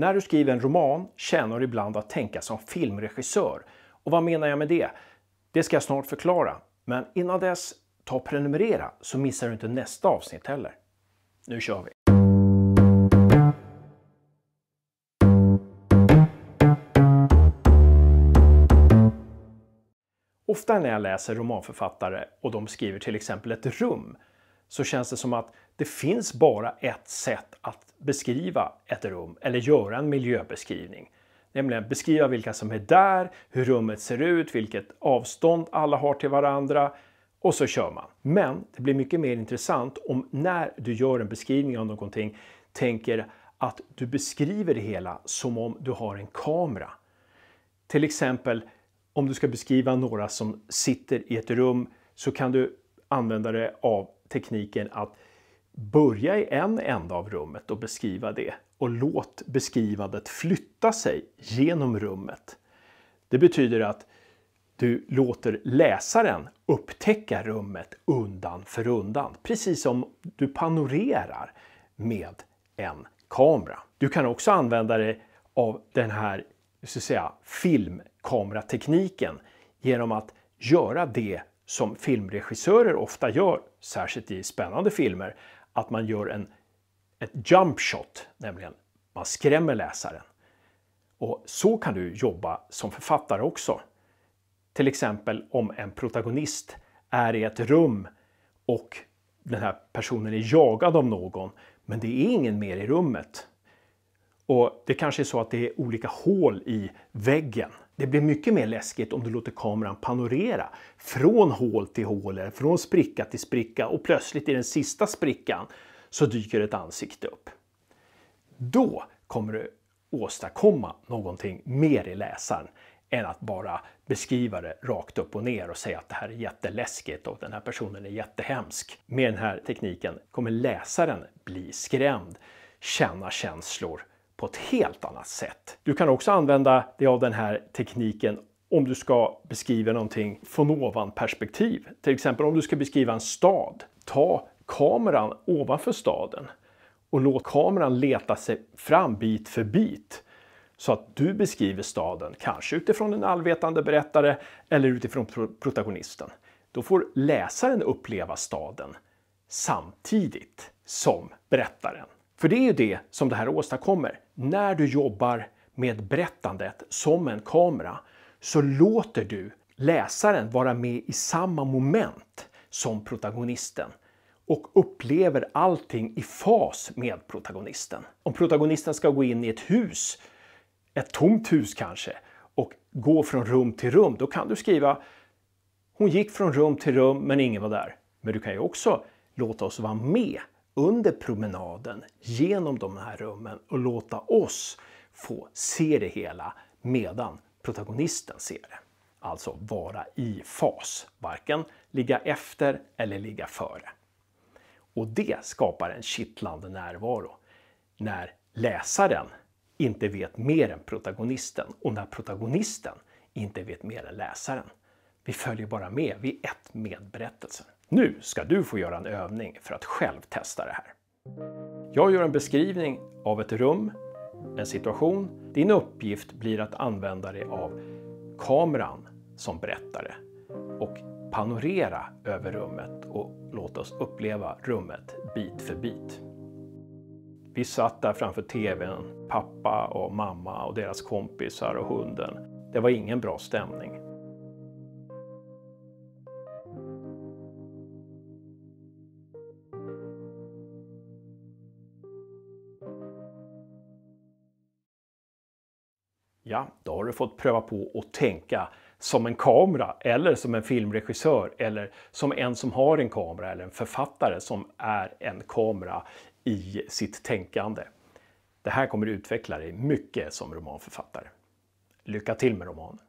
När du skriver en roman tjänar du ibland att tänka som filmregissör. Och vad menar jag med det? Det ska jag snart förklara. Men innan dess, ta och prenumerera så missar du inte nästa avsnitt heller. Nu kör vi! Ofta när jag läser romanförfattare och de skriver till exempel ett rum så känns det som att det finns bara ett sätt att beskriva ett rum eller göra en miljöbeskrivning. Nämligen beskriva vilka som är där, hur rummet ser ut, vilket avstånd alla har till varandra och så kör man. Men det blir mycket mer intressant om när du gör en beskrivning av någonting tänker att du beskriver det hela som om du har en kamera. Till exempel om du ska beskriva några som sitter i ett rum så kan du använda dig av tekniken att börja i en ända av rummet och beskriva det och låt beskrivandet flytta sig genom rummet. Det betyder att du låter läsaren upptäcka rummet undan för undan, precis som du panorerar med en kamera. Du kan också använda dig av den här så att säga, filmkameratekniken genom att göra det som filmregissörer ofta gör, särskilt i spännande filmer, att man gör en, ett jump shot, nämligen man skrämmer läsaren. Och så kan du jobba som författare också. Till exempel om en protagonist är i ett rum och den här personen är jagad av någon, men det är ingen mer i rummet. Och det kanske är så att det är olika hål i väggen det blir mycket mer läskigt om du låter kameran panorera från hål till hål, från spricka till spricka och plötsligt i den sista sprickan så dyker ett ansikte upp. Då kommer du åstadkomma någonting mer i läsaren än att bara beskriva det rakt upp och ner och säga att det här är jätteläskigt och den här personen är jättehemsk. Med den här tekniken kommer läsaren bli skrämd, känna känslor på ett helt annat sätt. Du kan också använda dig av den här tekniken om du ska beskriva någonting från ovan perspektiv. Till exempel om du ska beskriva en stad. Ta kameran ovanför staden och låt kameran leta sig fram bit för bit så att du beskriver staden, kanske utifrån en allvetande berättare eller utifrån protagonisten. Då får läsaren uppleva staden samtidigt som berättaren. För det är ju det som det här åstadkommer. När du jobbar med berättandet som en kamera så låter du läsaren vara med i samma moment som protagonisten och upplever allting i fas med protagonisten. Om protagonisten ska gå in i ett hus, ett tomt hus kanske, och gå från rum till rum, då kan du skriva Hon gick från rum till rum men ingen var där. Men du kan ju också låta oss vara med under promenaden genom de här rummen och låta oss få se det hela medan protagonisten ser det. Alltså vara i fas, varken ligga efter eller ligga före. Och det skapar en kittlande närvaro när läsaren inte vet mer än protagonisten och när protagonisten inte vet mer än läsaren. Vi följer bara med, vi är ett med berättelsen. Nu ska du få göra en övning för att själv testa det här. Jag gör en beskrivning av ett rum, en situation. Din uppgift blir att använda dig av kameran som berättare och panorera över rummet och låta oss uppleva rummet bit för bit. Vi satt där framför TVn, pappa och mamma och deras kompisar och hunden. Det var ingen bra stämning. Ja, då har du fått pröva på att tänka som en kamera eller som en filmregissör eller som en som har en kamera eller en författare som är en kamera i sitt tänkande. Det här kommer utveckla dig mycket som romanförfattare. Lycka till med romanen!